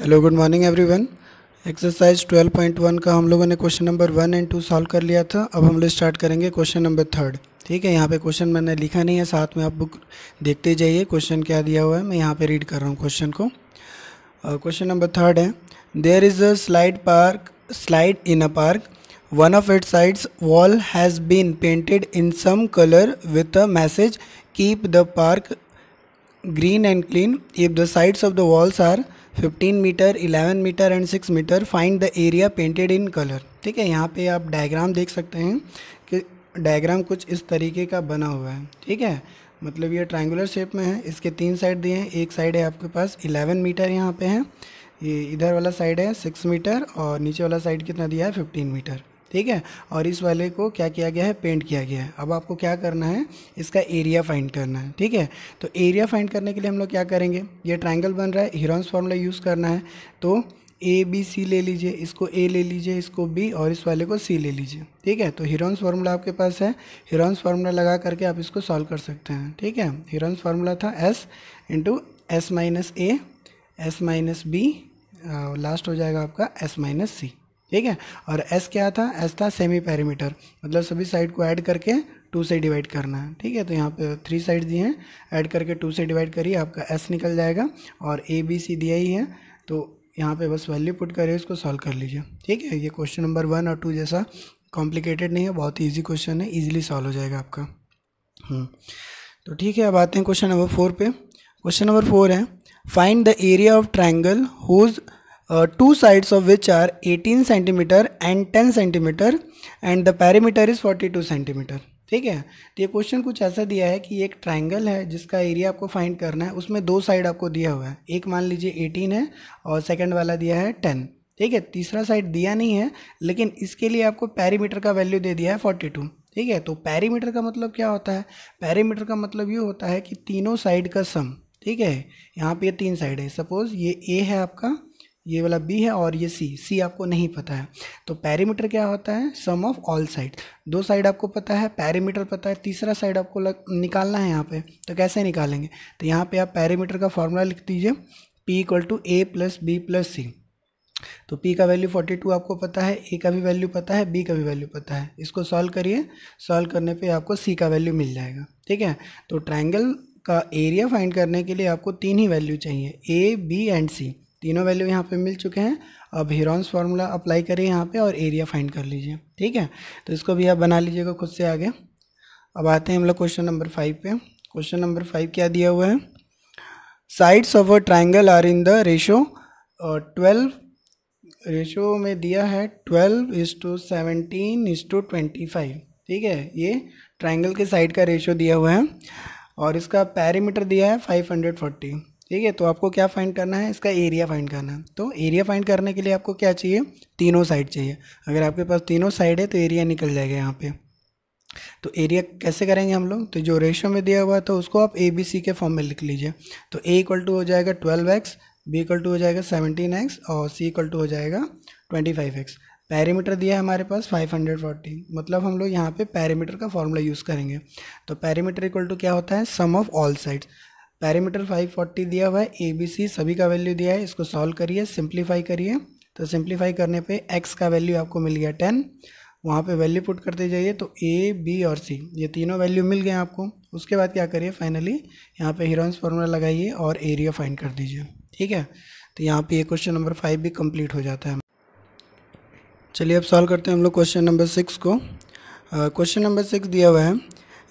Hello good morning everyone exercise 12.1 का हम लोगों ने question number one and two solve कर लिया था अब हम लोग स्टार्ट करेंगे क्वेश्चन नंबर थर्ड ठीक है यहाँ पे क्वेश्चन मैंने लिखा नहीं है साथ में आप बुक देखते जाइए क्वेश्चन क्या दिया हुआ है मैं यहाँ पे रीड कर रहा हूँ क्वेश्चन को क्वेश्चन नंबर थर्ड है there is a slide park slide in a park one of it sides wall has been painted in some colour with a message keep the park green and clean. If the sides of the walls are 15 meter, 11 meter and 6 meter, find the area painted in color. ठीक है यहाँ पे आप diagram देख सकते हैं कि diagram कुछ इस तरीके का बना हुआ है ठीक है मतलब ये ट्रायंगुलर शेप में है इसके तीन साइड दिए हैं एक साइड है आपके पास 11 मीटर यहाँ पे है ये इधर वाला साइड है 6 मीटर और नीचे वाला साइड कितना दिया है 15 मीटर ठीक है और इस वाले को क्या किया गया है पेंट किया गया है अब आपको क्या करना है इसका एरिया फाइंड करना है ठीक है तो एरिया फाइंड करने के लिए हम लोग क्या करेंगे ये ट्राइंगल बन रहा है हिरोन्स फॉर्मूला यूज़ करना है तो ए बी सी ले लीजिए इसको ए ले लीजिए इसको बी और इस वाले को सी ले लीजिए ठीक है तो हिरोन्स फार्मूला आपके पास है हिरोन्स फार्मूला लगा करके आप इसको सॉल्व कर सकते हैं ठीक है हिरोन्स फार्मूला था s into s minus a s minus b last हो जाएगा आपका एस माइनस सी ठीक है और एस क्या था एस था सेमी पैरीमीटर मतलब सभी साइड को ऐड करके टू से डिवाइड करना है ठीक है तो यहाँ पे थ्री साइड दिए हैं ऐड करके टू से डिवाइड करिए आपका एस निकल जाएगा और ए बी सी दिया ही है तो यहाँ पे बस वैल्यू पुट करिए इसको सॉल्व कर लीजिए ठीक है ये क्वेश्चन नंबर वन और टू जैसा कॉम्प्लिकेटेड नहीं है बहुत ईजी क्वेश्चन है ईजिली सॉल्व हो जाएगा आपका हम्म। तो ठीक है अब आते हैं क्वेश्चन नंबर फोर पे क्वेश्चन नंबर फोर है find the area of triangle whose two sides of which are 18 centimetre and 10 centimetre and the parameter is 42 centimetre ठीक है तो ये क्वेश्चन कुछ ऐसा दिया है कि एक ट्राइंगल है जिसका एरिया आपको फाइंड करना है उसमें दो साइड आपको दिया हुआ है एक मान लीजिए एटीन है और सेकेंड वाला दिया है टेन ठीक है तीसरा साइड दिया नहीं है लेकिन इसके लिए आपको पैरीमीटर का वैल्यू दे दिया है टू ठीक है तो पैरीमीटर का मतलब क्या होता है पैरीमीटर का मतलब ये होता है कि तीनों साइड का सम ठीक है यहाँ पे ये तीन साइड है सपोज ये ए है आपका ये वाला बी है और ये सी सी आपको नहीं पता है तो पैरीमीटर क्या होता है सम ऑफ ऑल साइड दो साइड आपको पता है पैरीमीटर पता है तीसरा साइड आपको लग, निकालना है यहाँ पे तो कैसे निकालेंगे तो यहाँ पे आप पैरीमीटर का फॉर्मूला लिख दीजिए P equal to A plus B plus C तो पी का वैल्यू फोर्टी टू आपको पता है ए का भी वैल्यू पता है बी का भी वैल्यू पता है इसको सॉल्व करिए सॉल्व करने पर आपको सी का वैल्यू मिल जाएगा ठीक है तो ट्राइंगल का एरिया फाइंड करने के लिए आपको तीन ही वैल्यू चाहिए ए बी एंड सी तीनों वैल्यू यहाँ पे मिल चुके हैं अब हीरोन्स फार्मूला अप्लाई करें यहाँ पे और एरिया फाइंड कर लीजिए ठीक है तो इसको भी आप बना लीजिएगा खुद से आगे अब आते हैं हम लोग क्वेश्चन नंबर फाइव पे क्वेश्चन नंबर फाइव क्या दिया हुआ है sides of a triangle are in the ratio twelve ratio में दिया है twelve is to seventeen is to twenty five ठीक है ये ट्राइंगल के साइड का रेशो दिया हुआ है और इसका पैरीमीटर दिया है फाइव हंड्रेड फोर्टी ठीक है तो आपको क्या फाइंड करना है इसका एरिया फाइंड करना है तो एरिया फाइंड करने के लिए आपको क्या चाहिए तीनों साइड चाहिए अगर आपके पास तीनों साइड है तो एरिया निकल जाएगा यहाँ पे तो एरिया कैसे करेंगे हम लोग तो जो रेशो में दिया हुआ है तो उसको आप ए बी सी के फॉर्म में लिख लीजिए तो ए इक्वल टू हो जाएगा twelve x b equal to हो जाएगा सेवनटीन एक्स और सी इक्वल टू हो जाएगा ट्वेंटी फाइव एक्स पैरीमीटर दिया है हमारे पास फाइव हंड्रेड फोर्टी मतलब हम लोग यहाँ पे पैरीमीटर का फॉर्मूला यूज़ करेंगे तो पैरीमीटर इक्वल टू क्या होता है sum of all sides parameter 540 दिया हुआ है ए बी सी सभी का वैल्यू दिया है इसको सॉल्व करिए सिंप्लीफाई करिए तो सिंप्लीफाई करने पे एक्स का वैल्यू आपको मिल गया टेन वहाँ पे वैल्यू पुट करते जाइए तो ए बी और सी ये तीनों वैल्यू मिल गए आपको उसके बाद क्या करिए फाइनली यहाँ पे हीरोइंस फार्मूला लगाइए और एरिया फाइंड कर दीजिए ठीक है तो यहाँ पे ये क्वेश्चन नंबर फाइव भी कंप्लीट हो जाता है चलिए अब सॉल्व करते हैं हम लोग क्वेश्चन नंबर सिक्स को क्वेश्चन नंबर सिक्स दिया हुआ है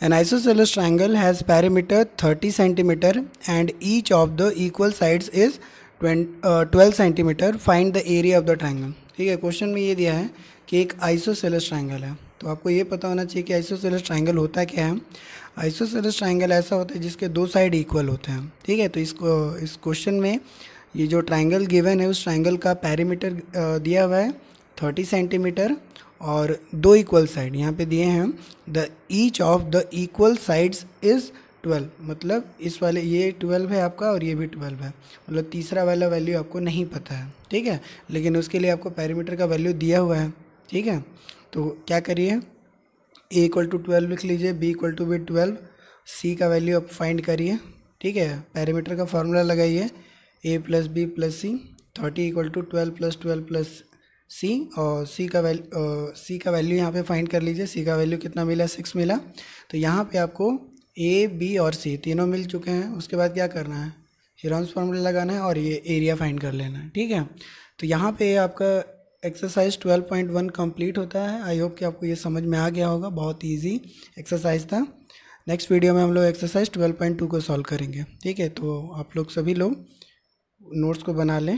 An isosceles triangle has perimeter 30 cm and each of the equal sides is 12 uh, cm. Find the area of the triangle. ठीक है क्वेश्चन में ये दिया है कि एक आइसोसेलस ट्राइंगल है तो आपको ये पता होना चाहिए कि आइसोसेलस ट्राइंगल होता क्या है आइसोसेलस ट्राइंगल ऐसा होता है जिसके दो साइड इक्वल होते हैं ठीक है तो इसको इस क्वेश्चन में ये जो ट्राइंगल गिवन है उस ट्राइंगल का पैरीमीटर uh, दिया हुआ है थर्टी सेंटीमीटर और दो इक्वल साइड यहाँ पे दिए हैं the each of the equal sides is twelve मतलब इस वाले ये ट्वेल्व है आपका और ये भी ट्वेल्व है मतलब तीसरा वाला वैल्यू आपको नहीं पता है ठीक है लेकिन उसके लिए आपको पैरामीटर का वैल्यू दिया हुआ है ठीक है तो क्या करिए ए इक्वल टू ट्वेल्व लिख लीजिए b equal to b twelve c का वैल्यू आप फाइंड करिए ठीक है पैरामीटर का फार्मूला लगाइए A plus B plus C thirty equal to twelve plus twelve plus C और सी का वैल्यू सी का वैल्यू यहाँ पे फाइंड कर लीजिए सी का वैल्यू कितना मिला सिक्स मिला तो यहाँ पे आपको ए बी और सी तीनों मिल चुके हैं उसके बाद क्या करना है हिरॉन्स फॉर्मूला लगाना है और ये एरिया फाइंड कर लेना है ठीक है तो यहाँ पे आपका एक्सरसाइज 12.1 कंप्लीट होता है आई होप कि आपको ये समझ में आ गया होगा बहुत ईजी एक्सरसाइज था नेक्स्ट वीडियो में हम लोग एक्सरसाइज 12.2 को सॉल्व करेंगे ठीक है तो आप लोग सभी लोग नोट्स को बना लें